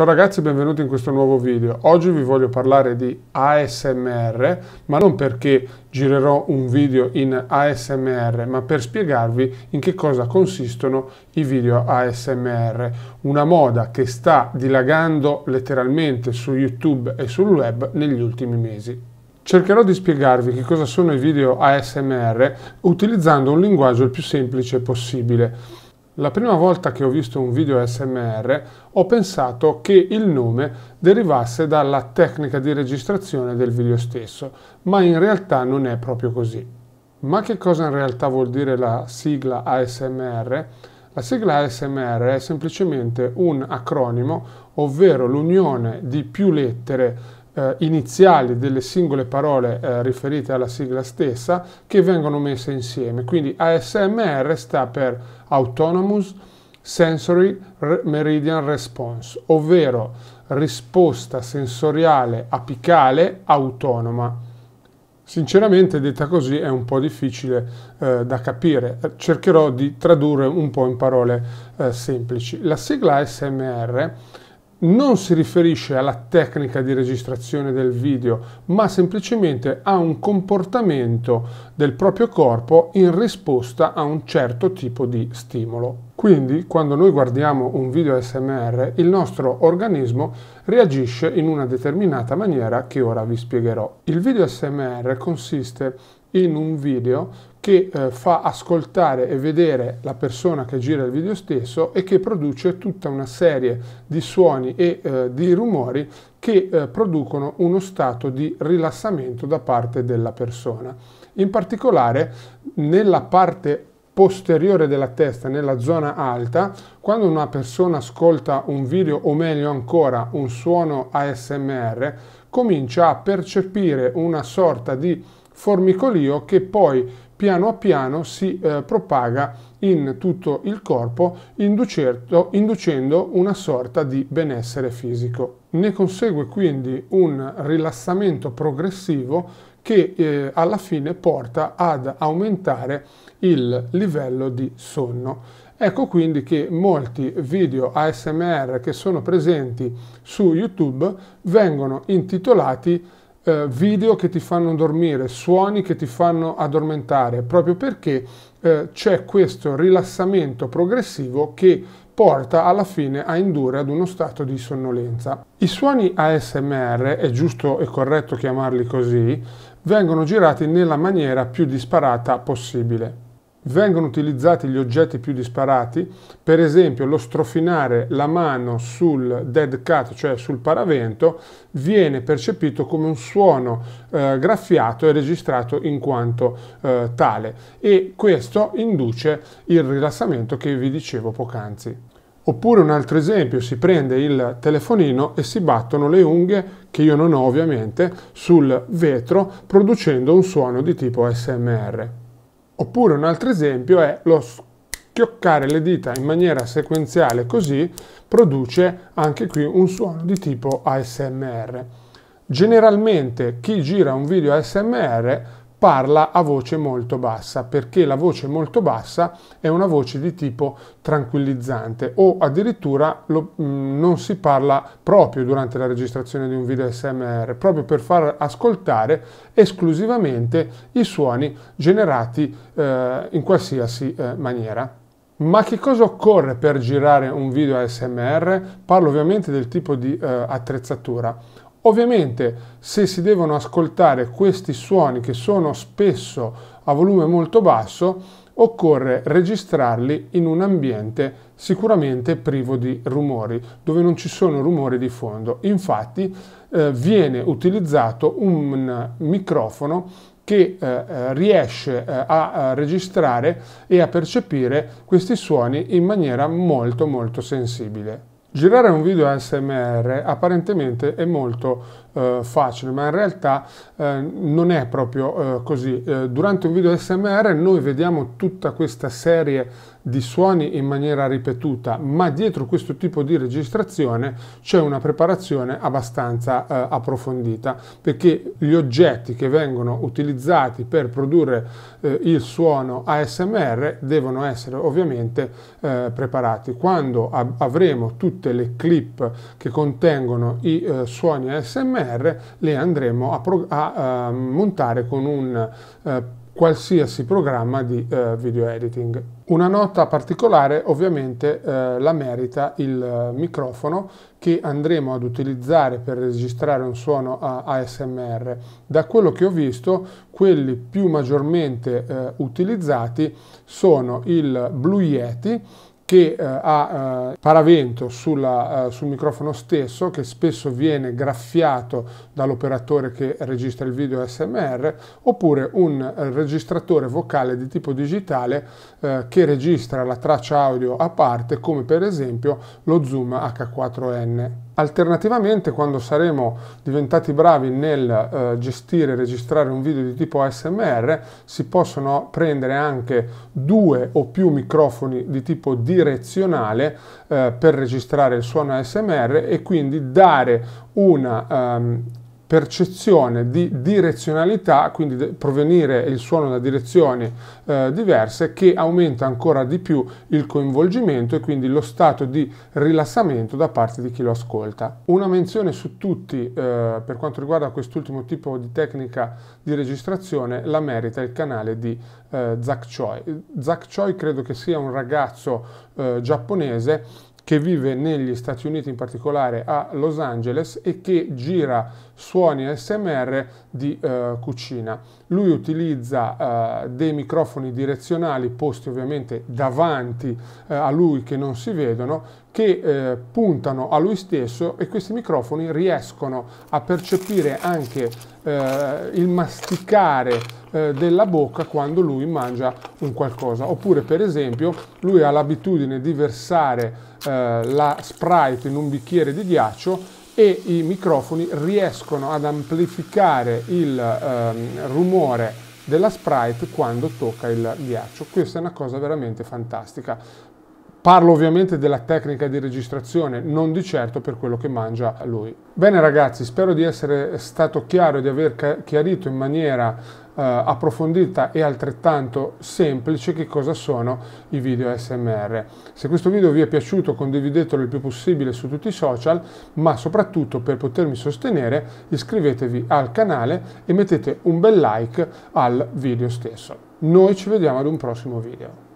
Ciao ragazzi, benvenuti in questo nuovo video. Oggi vi voglio parlare di ASMR, ma non perché girerò un video in ASMR, ma per spiegarvi in che cosa consistono i video ASMR, una moda che sta dilagando letteralmente su YouTube e sul web negli ultimi mesi. Cercherò di spiegarvi che cosa sono i video ASMR utilizzando un linguaggio il più semplice possibile la prima volta che ho visto un video SMR ho pensato che il nome derivasse dalla tecnica di registrazione del video stesso, ma in realtà non è proprio così. Ma che cosa in realtà vuol dire la sigla ASMR? La sigla ASMR è semplicemente un acronimo, ovvero l'unione di più lettere eh, iniziali delle singole parole eh, riferite alla sigla stessa che vengono messe insieme. Quindi ASMR sta per Autonomous Sensory Meridian Response, ovvero risposta sensoriale apicale autonoma. Sinceramente, detta così, è un po' difficile eh, da capire. Cercherò di tradurre un po' in parole eh, semplici. La sigla ASMR non si riferisce alla tecnica di registrazione del video, ma semplicemente a un comportamento del proprio corpo in risposta a un certo tipo di stimolo. Quindi, quando noi guardiamo un video SMR, il nostro organismo reagisce in una determinata maniera che ora vi spiegherò. Il video SMR consiste in un video che eh, fa ascoltare e vedere la persona che gira il video stesso e che produce tutta una serie di suoni e eh, di rumori che eh, producono uno stato di rilassamento da parte della persona. In particolare nella parte posteriore della testa, nella zona alta, quando una persona ascolta un video o meglio ancora un suono ASMR, comincia a percepire una sorta di formicolio che poi piano piano si eh, propaga in tutto il corpo inducendo una sorta di benessere fisico. Ne consegue quindi un rilassamento progressivo che eh, alla fine porta ad aumentare il livello di sonno. Ecco quindi che molti video ASMR che sono presenti su YouTube vengono intitolati eh, video che ti fanno dormire, suoni che ti fanno addormentare, proprio perché eh, c'è questo rilassamento progressivo che porta alla fine a indurre ad uno stato di sonnolenza. I suoni ASMR, è giusto e corretto chiamarli così, vengono girati nella maniera più disparata possibile vengono utilizzati gli oggetti più disparati, per esempio lo strofinare la mano sul dead cat, cioè sul paravento, viene percepito come un suono eh, graffiato e registrato in quanto eh, tale e questo induce il rilassamento che vi dicevo poc'anzi. Oppure un altro esempio, si prende il telefonino e si battono le unghie, che io non ho ovviamente, sul vetro producendo un suono di tipo SMR. Oppure un altro esempio è lo schioccare le dita in maniera sequenziale così produce anche qui un suono di tipo ASMR. Generalmente chi gira un video ASMR parla a voce molto bassa, perché la voce molto bassa è una voce di tipo tranquillizzante o addirittura lo, mh, mm, non si parla proprio durante la registrazione di un video SMR, proprio per far ascoltare esclusivamente i suoni generati eh, in qualsiasi eh, maniera. Ma che cosa occorre per girare un video ASMR? Parlo ovviamente del tipo di eh, attrezzatura. Ovviamente se si devono ascoltare questi suoni che sono spesso a volume molto basso, occorre registrarli in un ambiente sicuramente privo di rumori, dove non ci sono rumori di fondo. Infatti eh, viene utilizzato un microfono che eh, eh riesce eh, a registrare e a percepire questi suoni in maniera molto molto sensibile. Girare un video ASMR apparentemente è molto eh, facile, ma in realtà eh, non è proprio eh, così. Eh, durante un video SMR noi vediamo tutta questa serie di suoni in maniera ripetuta, ma dietro questo tipo di registrazione c'è una preparazione abbastanza eh, approfondita, perché gli oggetti che vengono utilizzati per produrre eh, il suono ASMR devono essere ovviamente preparati. Quando avremo tutte le clip che contengono i suoni ASMR, PMR le andremo a, pro- a, a ehm, montare con un eh, qualsiasi programma di eh, video editing. Una nota particolare ovviamente eh, la merita il eh, microfono che andremo ad utilizzare per registrare un suono ASMR. Da quello che ho visto, quelli più maggiormente eh, utilizzati sono il Blue Yeti che eh, ha eh, paravento sulla, eh, sul microfono stesso che spesso viene graffiato dall'operatore che registra il video SMR oppure un eh, registratore vocale di tipo digitale eh, che registra la traccia audio a parte come per esempio lo Zoom H4n Alternativamente, quando saremo diventati bravi nel eh, gestire e registrare un video di tipo ASMR, si possono prendere anche due o più microfoni di tipo direzionale eh, per registrare il suono ASMR e quindi dare una um, percezione di direzionalità, quindi provenire il suono da direzioni eh, diverse, che aumenta ancora di più il coinvolgimento e quindi lo stato di rilassamento da parte di chi lo ascolta. Una menzione su tutti eh, per quanto riguarda quest'ultimo tipo di tecnica di registrazione la merita il canale di eh, Zach Choi. Zach Choi credo che sia un ragazzo eh, giapponese che vive negli Stati Uniti, in particolare a Los Angeles, e che gira suoni ASMR di eh, cucina. Lui utilizza eh, dei microfoni direzionali posti ovviamente davanti eh, a lui che non si vedono che eh, puntano a lui stesso e questi microfoni riescono a percepire anche eh, il masticare eh, della bocca quando lui mangia un qualcosa oppure per esempio lui ha l'abitudine di versare eh, la sprite in un bicchiere di ghiaccio e i microfoni riescono ad amplificare il ehm, rumore della Sprite quando tocca il ghiaccio. Questa è una cosa veramente fantastica. Parlo ovviamente della tecnica di registrazione, non di certo per quello che mangia lui. Bene ragazzi, spero di essere stato chiaro e di aver chiarito in maniera eh, approfondita e altrettanto semplice che cosa sono i video SMR. Se questo video vi è piaciuto condividetelo il più possibile su tutti i social, ma soprattutto per potermi sostenere iscrivetevi al canale e mettete un bel like al video stesso. Noi ci vediamo ad un prossimo video.